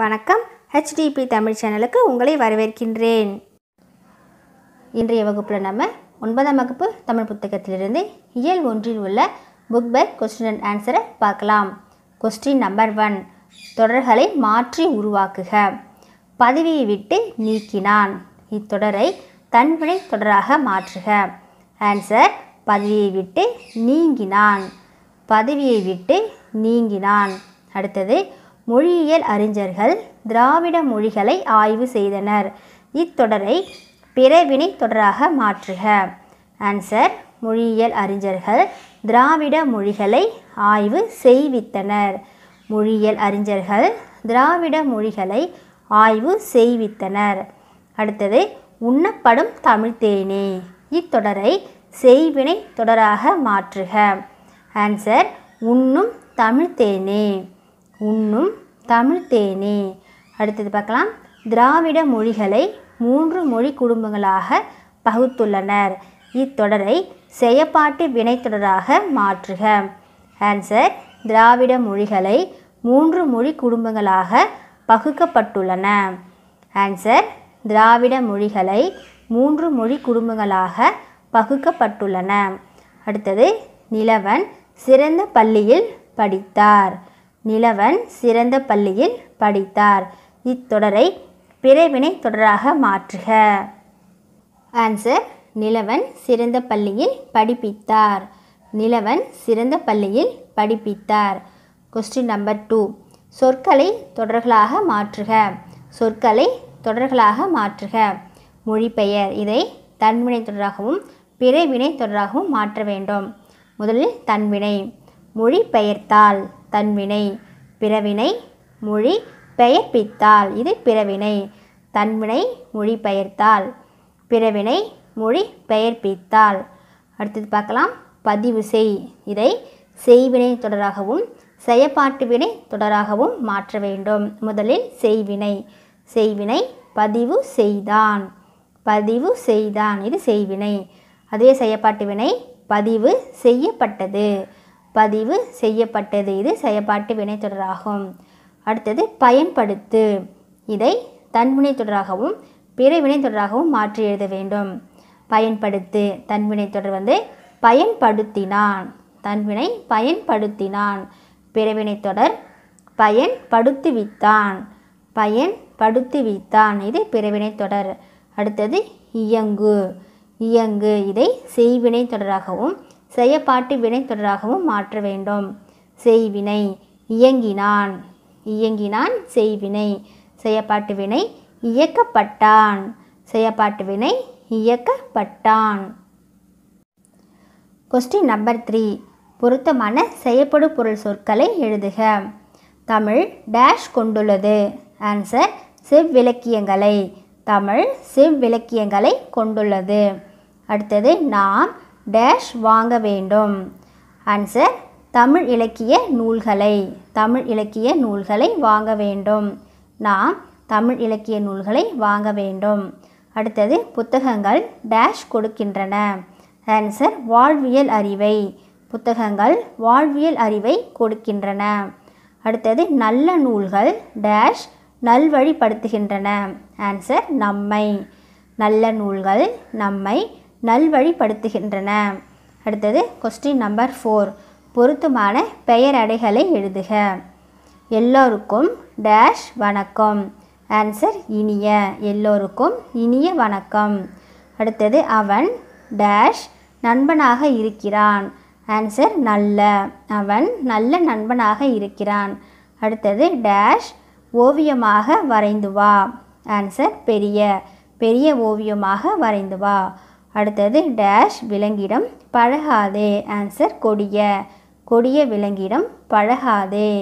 வணக்கம் ஹெச்டிபி தமிழ் சேனலுக்கு உங்களை வரவேற்கின்றேன் இன்றைய வகுப்பில் நம்ம ஒன்பதாம் வகுப்பு தமிழ் புத்தகத்திலிருந்து இயல் ஒன்றில் உள்ள புக் பை கொஸ்டின் அண்ட் ஆன்சரை பார்க்கலாம் கொஸ்டின் நம்பர் ஒன் தொடர்களை மாற்றி உருவாக்குக பதவியை விட்டு நீக்கினான் இத்தொடரை தன்வினை தொடராக மாற்றுக ஆன்சர் பதவியை விட்டு நீங்கினான் பதவியை விட்டு நீங்கினான் அடுத்தது மொழியியல் அறிஞர்கள் திராவிட மொழிகளை ஆய்வு செய்தனர் இத்தொடரை பிறவினை தொடராக மாற்றுக ஆன்சர் மொழியியல் அறிஞர்கள் திராவிட மொழிகளை ஆய்வு செய்வித்தனர் மொழியியல் அறிஞர்கள் திராவிட மொழிகளை ஆய்வு செய்வித்தனர் அடுத்தது உண்ணப்படும் தேனே இத்தொடரை செய்வினை தொடராக மாற்றுக ஆன்சர் உண்ணும் தேனே உண்ணும் தமிழ் தேனே அடுத்தது பார்க்கலாம் திராவிட மொழிகளை மூன்று மொழி குடும்பங்களாக பகுத்துள்ளனர் இத்தொடரை செயப்பாட்டு வினைத்தொடராக மாற்றுக ஆன்சர் திராவிட மொழிகளை மூன்று மொழி குடும்பங்களாக பகுக்கப்பட்டுள்ளன ஆன்சர் திராவிட மொழிகளை மூன்று மொழி குடும்பங்களாக பகுக்கப்பட்டுள்ளன அடுத்தது நிலவன் சிறந்த பள்ளியில் படித்தார் நிலவன் சிறந்த பள்ளியில் படித்தார் இத்தொடரை பிறவினை தொடராக மாற்றுக ஆன்சர் நிலவன் சிறந்த பள்ளியில் படிப்பித்தார் நிலவன் சிறந்த பள்ளியில் படிப்பித்தார் கொஸ்டின் நம்பர் டூ சொற்களை தொடர்களாக மாற்றுக சொற்களை தொடர்களாக மாற்றுக மொழிபெயர் இதை தன்வினை தொடராகவும் பிறவினை தொடராகவும் மாற்ற வேண்டும் முதலில் தன்வினை பெயர்த்தால் தன்வினை பிறவினை மொழி பெயர்ப்பித்தால் இது பிறவினை தன்வினை மொழி பெயர்த்தால் பிறவினை மொழி பெயர்ப்பித்தால் அடுத்தது பார்க்கலாம் பதிவு செய் இதை செய்வினை தொடராகவும் செயப்பாட்டு வினை தொடராகவும் மாற்ற வேண்டும் முதலில் செய்வினை செய்வினை பதிவு செய்தான் பதிவு செய்தான் இது செய்வினை அதே செயப்பாட்டு வினை பதிவு செய்யப்பட்டது பதிவு செய்யப்பட்டது இது செயற்பாட்டு வினைத்தொடராகும் அடுத்தது பயன்படுத்து இதை தன்வினை தொடராகவும் பிற வினைத்தொடராகவும் மாற்றி எழுத வேண்டும் பயன்படுத்து தன்வினை தொடர் வந்து பயன்படுத்தினான் தன்வினை பயன்படுத்தினான் பிறவினை தொடர் பயன்படுத்துவித்தான் பயன்படுத்துவித்தான் இது பிறவினை தொடர் அடுத்தது இயங்கு இயங்கு இதை செய்வினை தொடராகவும் செயப்பாட்டு தொடராகவும் மாற்ற வேண்டும் செய்வினை இயங்கினான் இயங்கினான் செய்வினை செயப்பாட்டு வினை இயக்கப்பட்டான் செயப்பாட்டு வினை இயக்கப்பட்டான் கொஸ்டின் நம்பர் த்ரீ பொருத்தமான செயப்படு பொருள் சொற்களை எழுதுக தமிழ் டேஷ் கொண்டுள்ளது ஆன்சர் செவ்விலக்கியங்களை தமிழ் செவ்விலக்கியங்களை கொண்டுள்ளது அடுத்தது நாம் டேஷ் வாங்க வேண்டும் ஆன்சர் தமிழ் இலக்கிய நூல்களை தமிழ் இலக்கிய நூல்களை வாங்க வேண்டும் நாம் தமிழ் இலக்கிய நூல்களை வாங்க வேண்டும் அடுத்தது புத்தகங்கள் டேஷ் கொடுக்கின்றன ஆன்சர் வாழ்வியல் அறிவை புத்தகங்கள் வாழ்வியல் அறிவை கொடுக்கின்றன அடுத்தது நல்ல நூல்கள் டேஷ் நல்வழிப்படுத்துகின்றன ஆன்சர் நம்மை நல்ல நூல்கள் நம்மை நல்வழிப்படுத்துகின்றன அடுத்தது கொஸ்டின் நம்பர் ஃபோர் பொருத்தமான பெயரடைகளை எழுதுக எல்லோருக்கும் டேஷ் வணக்கம் ஆன்சர் இனிய எல்லோருக்கும் இனிய வணக்கம் அடுத்தது அவன் டேஷ் நண்பனாக இருக்கிறான் ஆன்சர் நல்ல அவன் நல்ல நண்பனாக இருக்கிறான் அடுத்தது டேஷ் ஓவியமாக வரைந்து வா ஆன்சர் பெரிய பெரிய ஓவியமாக வரைந்து வா அடுத்தது டேஷ் விலங்கிடம் பழகாதே ஆன்சர் கொடிய கொடிய விலங்கிடம் பழகாதே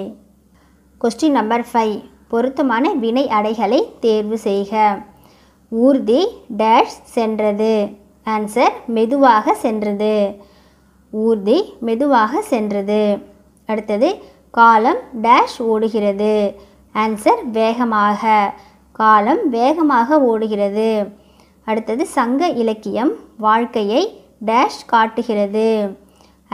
கொஸ்டின் நம்பர் ஃபைவ் பொருத்தமான வினை அடைகளை தேர்வு செய்க ஊர்தி டேஷ் சென்றது ஆன்சர் மெதுவாக சென்றது ஊர்தி மெதுவாக சென்றது அடுத்தது காலம் டேஷ் ஓடுகிறது ஆன்சர் வேகமாக காலம் வேகமாக ஓடுகிறது அடுத்தது சங்க இலக்கியம் வாழ்க்கையை டேஷ் காட்டுகிறது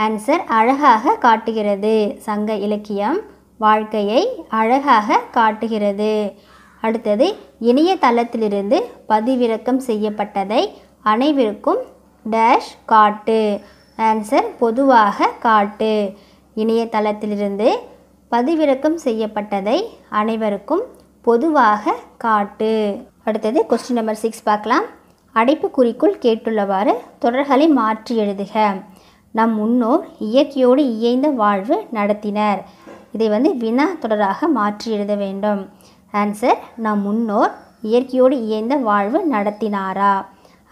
ஆன்சர் அழகாக காட்டுகிறது சங்க இலக்கியம் வாழ்க்கையை அழகாக காட்டுகிறது அடுத்தது இணைய தளத்திலிருந்து பதிவிறக்கம் செய்யப்பட்டதை அனைவருக்கும் டேஷ் காட்டு ஆன்சர் பொதுவாக காட்டு இணையதளத்திலிருந்து பதிவிறக்கம் செய்யப்பட்டதை அனைவருக்கும் பொதுவாக காட்டு அடுத்தது கொஸ்டின் நம்பர் சிக்ஸ் பார்க்கலாம் அடைப்புக்குறிக்குள் கேட்டுள்ளவாறு தொடர்களை மாற்றி எழுதுக நம் முன்னோர் இயற்கையோடு இயைந்த வாழ்வு நடத்தினர் இதை வந்து வினா தொடராக மாற்றி எழுத வேண்டும் ஆன்சர் நம் முன்னோர் இயற்கையோடு இயைந்த வாழ்வு நடத்தினாரா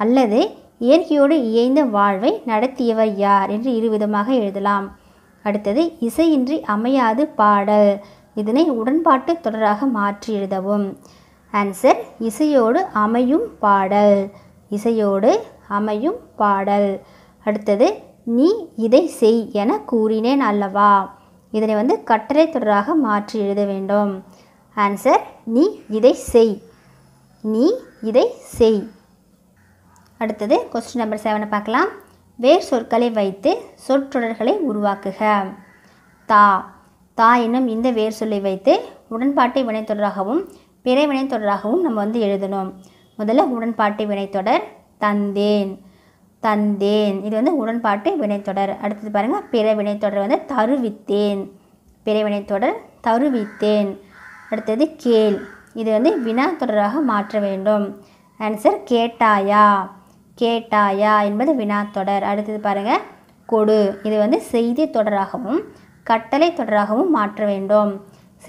அல்லது இயற்கையோடு இயைந்த வாழ்வை நடத்தியவர் யார் என்று இருவிதமாக எழுதலாம் அடுத்தது இசையின்றி அமையாது பாடல் இதனை உடன்பாட்டு தொடராக மாற்றி எழுதவும் ஆன்சர் இசையோடு அமையும் பாடல் இசையோடு அமையும் பாடல் அடுத்தது நீ இதை செய் என கூறினேன் அல்லவா இதனை வந்து கட்டளை தொடராக மாற்றி எழுத வேண்டும் ஆன்சர் நீ இதை செய் நீ இதை செய் அடுத்தது கொஸ்டின் நம்பர் செவனை பார்க்கலாம் வேர் சொற்களை வைத்து சொற்றொடர்களை உருவாக்குக தா தா என்னும் இந்த வேர் சொல்லை வைத்து உடன்பாட்டை வினைத்தொடராகவும் பிற வினைத்தொடராகவும் நம்ம வந்து எழுதணும் முதல்ல உடன்பாட்டு வினைத்தொடர் தந்தேன் தந்தேன் இது வந்து உடன்பாட்டு வினைத்தொடர் அடுத்தது பாருங்கள் பிற வினைத்தொடர் வந்து தருவித்தேன் பிற வினைத்தொடர் தருவித்தேன் அடுத்தது கேள் இது வந்து வினா தொடராக மாற்ற வேண்டும் ஆன்சர் கேட்டாயா கேட்டாயா என்பது வினா தொடர் அடுத்தது பாருங்கள் கொடு இது வந்து செய்தி தொடராகவும் கட்டளை தொடராகவும் மாற்ற வேண்டும்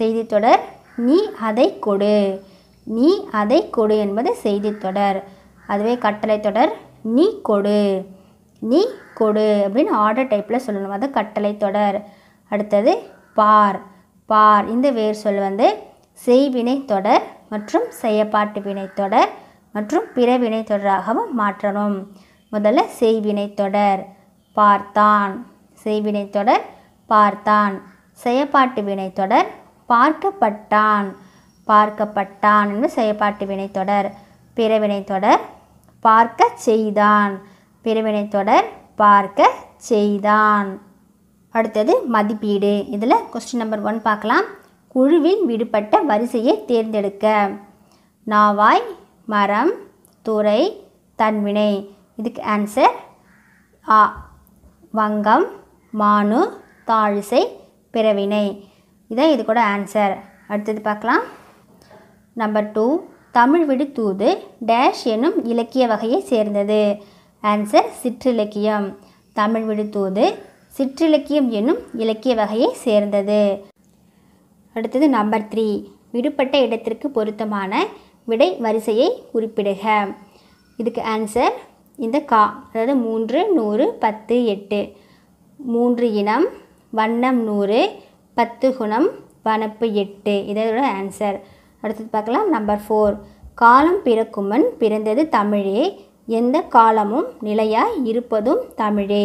செய்தி தொடர் நீ அதை கொடு நீ அதை கொடு என்பது செய்தி தொடர் அதுவே கட்டளை தொடர் நீ கொடு நீ கொடு அப்படின்னு ஆர்டர் டைப்பில் சொல்லணும் அது கட்டளை தொடர் அடுத்தது பார் பார் இந்த வேர் சொல் வந்து செய்வினை தொடர் மற்றும் செயப்பாட்டு வினை தொடர் மற்றும் பிற வினை தொடராகவும் மாற்றணும் முதல்ல செய்வினை தொடர் பார்த்தான் செய்வினை தொடர் பார்த்தான் செயப்பாட்டு வினை தொடர் பார்க்கப்பட்டான் பார்க்கப்பட்டான் என்று செயற்பாட்டு வினைத்தொடர் பிறவினைத்தொடர் பார்க்க செய்தான் பிறவினைத்தொடர் பார்க்க செய்தான் அடுத்தது மதிப்பீடு இதில் கொஸ்டின் நம்பர் ஒன் பார்க்கலாம் குழுவில் விடுபட்ட வரிசையை தேர்ந்தெடுக்க நாவாய் மரம் துறை தன்வினை இதுக்கு ஆன்சர் ஆ வங்கம் மானு தாழிசை பிறவினை இதான் இது கூட ஆன்சர் அடுத்தது பார்க்கலாம் நம்பர் டூ தமிழ் விடுதூது டேஷ் எனும் இலக்கிய வகையை சேர்ந்தது ஆன்சர் சிற்றிலக்கியம் தமிழ் விடுதூது சிற்றிலக்கியம் எனும் இலக்கிய வகையை சேர்ந்தது அடுத்தது நம்பர் த்ரீ விடுபட்ட இடத்திற்கு பொருத்தமான விடை வரிசையை குறிப்பிடுக இதுக்கு ஆன்சர் இந்த கா அதாவது மூன்று நூறு பத்து எட்டு மூன்று இனம் வண்ணம் நூறு பத்து குணம் வனப்பு எட்டு இதோட ஆன்சர் அடுத்தது பார்க்கலாம் நம்பர் ஃபோர் காலம் பிறக்குமன் பிறந்தது தமிழே எந்த காலமும் நிலையாய் இருப்பதும் தமிழே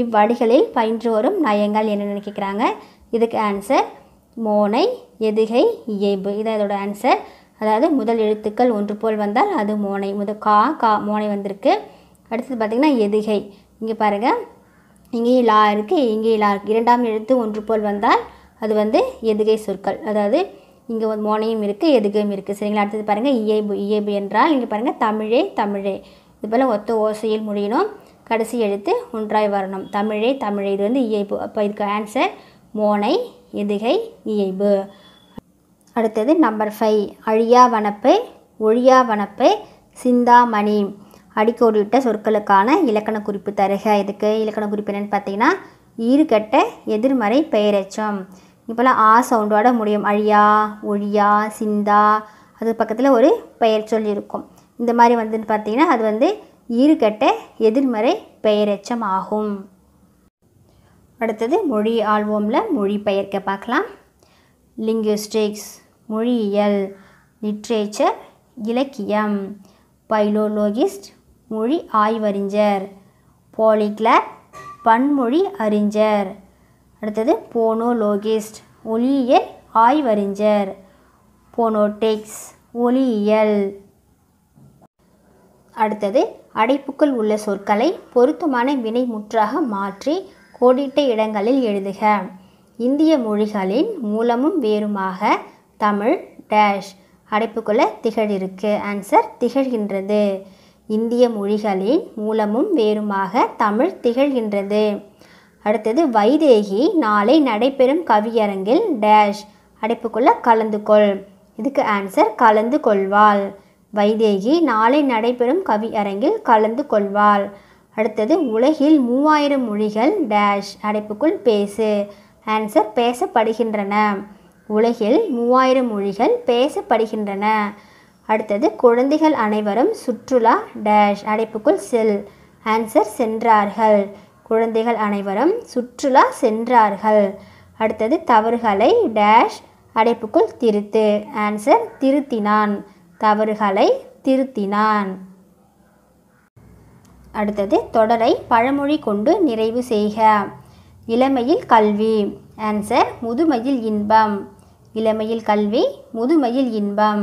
இவ்வடிகளில் பயின்று வரும் நயங்கள் என்னென்னு கேட்குறாங்க இதுக்கு ஆன்சர் மோனை எதுகை இயைபு இதான் இதோட ஆன்சர் அதாவது முதல் எழுத்துக்கள் ஒன்று போல் வந்தால் அது மோனை முத கா கா மோனை வந்திருக்கு அடுத்தது பார்த்திங்கன்னா எதுகை இங்கே பாருங்கள் இங்கேயும் லா இருக்குது இங்கேயும் லா இருக்குது இரண்டாம் எழுத்து ஒன்று போல் வந்தால் அது வந்து எதுகை சொற்கள் அதாவது இங்கே வந்து மோனையும் இருக்குது எதுகையும் இருக்குது சரிங்களா அடுத்தது பாருங்கள் இயைபு இயைபு என்றால் இங்கே பாருங்கள் தமிழே தமிழே இது போல் ஒத்த ஓசையில் முடியணும் கடைசி எழுத்து ஒன்றாய் வரணும் தமிழே தமிழே இது வந்து இயைபு அப்போ இதுக்கு ஆன்சர் மோனை எதுகை இயைபு அடுத்தது நம்பர் ஃபைவ் அழியா வனப்பு ஒழியா வனப்பு சிந்தாமணி அடிக்கோடிட்ட சொற்களுக்கான இலக்கண குறிப்பு தருக இதுக்கு இலக்கண குறிப்பு என்னென்னு பார்த்தீங்கன்னா ஈறுகட்ட எதிர்மறை பெயரச்சம் இப்போல்லாம் ஆ சவுண்டோட முடியும் அழியா ஒழியா சிந்தா அது பக்கத்தில் ஒரு பெயர் சொல் இருக்கும் இந்த மாதிரி வந்துன்னு பார்த்திங்கன்னா அது வந்து ஈறுகட்ட எதிர்மறை பெயரெச்சம் ஆகும் அடுத்தது மொழி ஆல்வோமில் மொழி பெயர்க்க பார்க்கலாம் லிங்குஸ்டிக்ஸ் மொழியியல் லிட்ரேச்சர் இலக்கியம் பைலோலோகிஸ்ட் மொழி ஆய்வறிஞர் போலிக்ல பன்மொழி அறிஞர் அடுத்தது போனோலோகிஸ்ட் ஒளியியல் ஆய்வறிஞர் போனோடெக்ஸ் ஒளியியல் அடுத்தது அடைப்புக்குள் உள்ள சொற்களை பொருத்தமான வினை முற்றாக மாற்றி கோடிட்ட இடங்களில் எழுதுக இந்திய மொழிகளின் மூலமும் வேறுமாக தமிழ் டேஷ் அடைப்புக்குள்ள திகழிருக்கு ஆன்சர் திகழ்கின்றது இந்திய மொழிகளின் மூலமும் வேறுமாக தமிழ் திகழ்கின்றது அடுத்தது வைதேகி நாளை நடைபெறும் கவியரங்கில் டேஷ் அடைப்புக்குள்ள கலந்து கொள் இதுக்கு ஆன்சர் கலந்து கொள்வாள் வைதேகி நாளை நடைபெறும் கவியரங்கில் கலந்து கொள்வாள் அடுத்தது உலகில் மூவாயிரம் மொழிகள் டேஷ் அடைப்புக்குள் பேசு ஆன்சர் பேசப்படுகின்றன உலகில் மூவாயிரம் மொழிகள் பேசப்படுகின்றன அடுத்தது குழந்தைகள் அனைவரும் சுற்றுலா டேஷ் அடைப்புக்குள் செல் ஆன்சர் சென்றார்கள் குழந்தைகள் அனைவரும் சுற்றுலா சென்றார்கள் அடுத்தது தவறுகளை டேஷ் அடைப்புக்குள் திருத்து ஆன்சர் திருத்தினான் தவறுகளை திருத்தினான் அடுத்தது தொடரை பழமொழி கொண்டு நிறைவு செய்க இளமையில் கல்வி ஆன்சர் முதுமையில் இன்பம் இளமையில் கல்வி முதுமையில் இன்பம்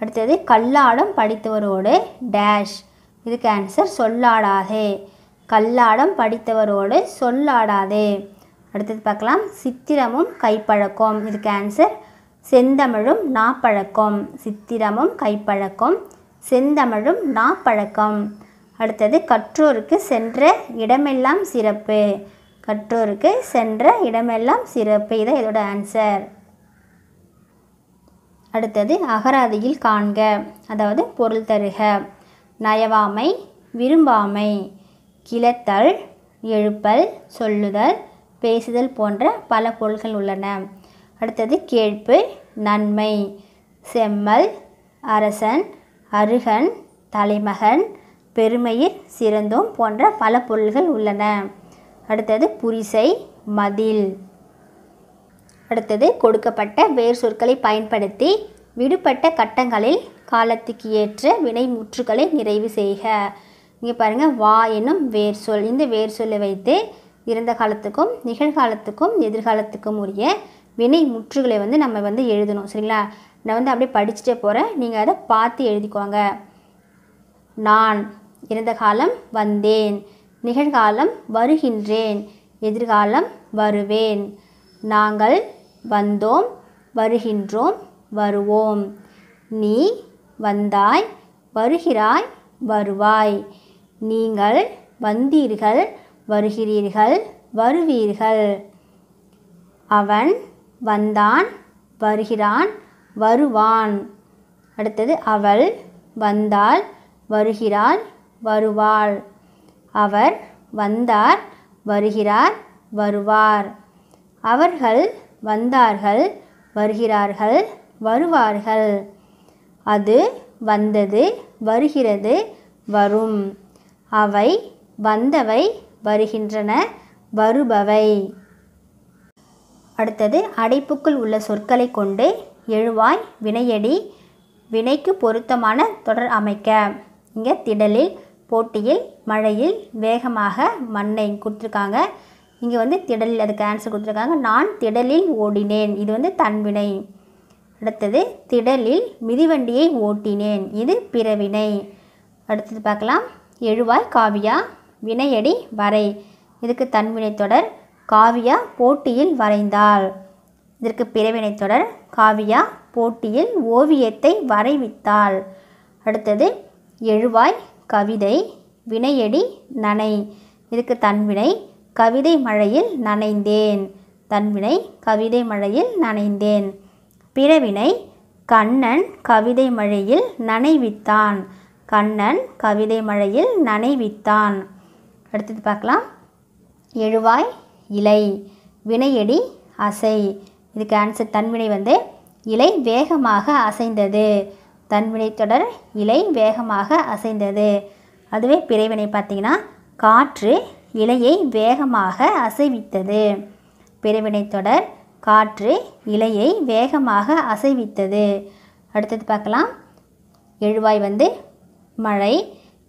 அடுத்தது கல்லாடம் படித்தவரோடு டேஷ் இதுக்கு ஆன்சர் சொல்லாடாதே கல்லாடம் படித்தவரோடு சொல்லாடாதே அடுத்தது பார்க்கலாம் சித்திரமும் கைப்பழக்கம் இதுக்கு ஆன்சர் செந்தமிழும் நாப்பழக்கம் சித்திரமும் கைப்பழக்கம் செந்தமிழும் நாப்பழக்கம் அடுத்தது கற்றோருக்கு சென்ற இடமெல்லாம் சிறப்பு கற்றோருக்கு சென்ற இடமெல்லாம் சிறப்பு இதை இதோட ஆன்சர் அடுத்தது அகராதியில் காண்க அதாவது பொருள் தருக நயவாமை விரும்பாமை கிளத்தல் எழுப்பல் சொல்லுதல் பேசுதல் போன்ற பல பொருள்கள் உள்ளன அடுத்தது கேட்பு நன்மை செம்மல் அரசன் அருகன் தலைமகன் பெருமையில் சிறந்தோம் போன்ற பல பொருள்கள் உள்ளன அடுத்தது புரிசை மதில் அடுத்தது கொடுக்கப்பட்ட வேர் சொற்களை பயன்படுத்தி விடுபட்ட கட்டங்களில் காலத்துக்கு ஏற்ற வினை முற்றுகளை நிறைவு செய்க இங்கே பாருங்கள் வா என்னும் வேர் சொல் இந்த வேர் சொல்லை வைத்து இறந்த காலத்துக்கும் நிகழ்காலத்துக்கும் எதிர்காலத்துக்கும் உரிய வினை முற்றுகளை வந்து நம்ம வந்து எழுதணும் சரிங்களா நான் வந்து அப்படியே படிச்சுட்டே போகிறேன் நீங்கள் அதை பார்த்து எழுதிக்கோங்க நான் இறந்த காலம் வந்தேன் நிகழ்காலம் வருகின்றேன் எதிர்காலம் வருவேன் நாங்கள் வந்தோம் வருகின்றோம் வருவோம் நீ வந்தாய் வருகிறாய் வருவாய் நீங்கள் வந்தீர்கள் வருகிறீர்கள் வருவீர்கள் அவன் வந்தான் வருகிறான் வருவான் அடுத்தது அவள் வந்தாள் வருகிறாள் வருவாள் அவர் வந்தார் வருகிறார் வருவார் அவர்கள் வந்தார்கள் வருகிறார்கள் வருவார்கள் அது வந்தது வருகிறது வரும் அவை வந்தவை வருகின்றன வருபவை அடுத்தது அடைப்புக்குள் உள்ள சொற்களை கொண்டு எழுவாய் வினையடி வினைக்கு பொருத்தமான தொடர் அமைக்க இங்கே திடலில் போட்டியில் மழையில் வேகமாக மண்ணை கொடுத்துருக்காங்க இங்கே வந்து திடலில் அதுக்கு ஆன்சர் கொடுத்துருக்காங்க நான் திடலில் ஓடினேன் இது வந்து தன்வினை அடுத்தது திடலில் மிதிவண்டியை ஓட்டினேன் இது பிறவினை அடுத்தது பார்க்கலாம் எழுவாய் காவியா வினையடி வரை இதுக்கு தன்வினைத்தொடர் காவியா போட்டியில் வரைந்தாள் இதற்கு பிறவினைத்தொடர் காவியா போட்டியில் ஓவியத்தை வரைவித்தாள் அடுத்தது எழுவாய் கவிதை வினையடி நனை இதுக்கு தன்வினை கவிதை மழையில் நனைந்தேன் தன்வினை கவிதை மழையில் நனைந்தேன் பிறவினை கண்ணன் கவிதை மழையில் நனைவித்தான் கண்ணன் கவிதை மழையில் நனைவித்தான் அடுத்தது பார்க்கலாம் எழுவாய் இலை வினையடி அசை இதுக்கு ஆன்சர் தன்வினை வந்து இலை வேகமாக அசைந்தது தன்வினை தொடர் இலை வேகமாக அசைந்தது அதுவே பிறவினை பார்த்தீங்கன்னா காற்று இலையை வேகமாக அசைவித்தது பிறவினை தொடர் காற்று இலையை வேகமாக அசைவித்தது அடுத்தது பார்க்கலாம் எழுவாய் வந்து மழை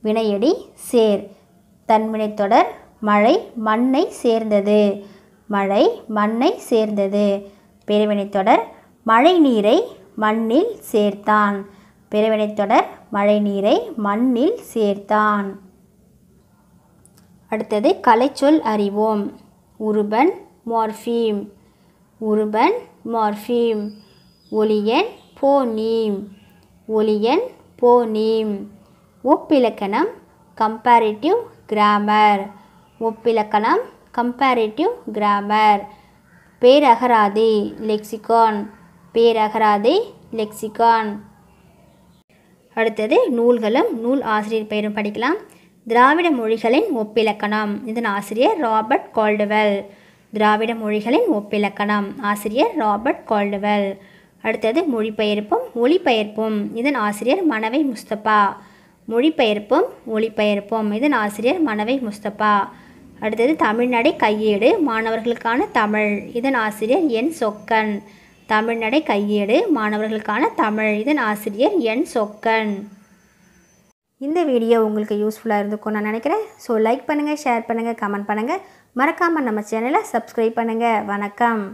வினையடி சேர் தன்வினைத்தொடர் மழை மண்ணை சேர்ந்தது மழை மண்ணை சேர்ந்தது பெருவினைத்தொடர் மழை நீரை மண்ணில் சேர்த்தான் பெருவினைத்தொடர் மழை நீரை மண்ணில் சேர்த்தான் அடுத்தது கலைச்சொல் அறிவோம் உருபன் மார்ஃபீம் உருபன் மார்ஃபீம் ஒலியன் நீம் ஒலியன் நீம் ஒப்பிலக்கணம் கம்பேரிட்டிவ் கிராமர் ஒப்பிலக்கணம் கம்பேரிட்டிவ் கிராமர் பேரகராதி லெக்சிகான் பேரகராதி லெக்சிகான் அடுத்தது நூல்களும் நூல் ஆசிரியர் பெயரும் படிக்கலாம் திராவிட மொழிகளின் ஒப்பிலக்கணம் இதன் ஆசிரியர் ராபர்ட் கால்டுவெல் திராவிட மொழிகளின் ஒப்பிலக்கணம் ஆசிரியர் ராபர்ட் கால்டுவெல் அடுத்தது மொழிபெயர்ப்பும் ஒளிபெயர்ப்பும் இதன் ஆசிரியர் மனவை முஸ்தபா மொழிபெயர்ப்பும் ஒளிபெயர்ப்போம் இதன் ஆசிரியர் மனவை முஸ்தபா அடுத்தது தமிழ்நடை கையேடு மாணவர்களுக்கான தமிழ் இதன் ஆசிரியர் என் சொக்கன் தமிழ்நடை கையேடு மாணவர்களுக்கான தமிழ் இதன் ஆசிரியர் என் சொக்கன் இந்த வீடியோ உங்களுக்கு யூஸ்ஃபுல்லாக இருந்துக்கும் நான் நினைக்கிறேன் ஸோ லைக் பண்ணுங்கள் ஷேர் பண்ணுங்கள் கமெண்ட் பண்ணுங்கள் மறக்காமல் நம்ம சேனலை சப்ஸ்கிரைப் பண்ணுங்கள் வணக்கம்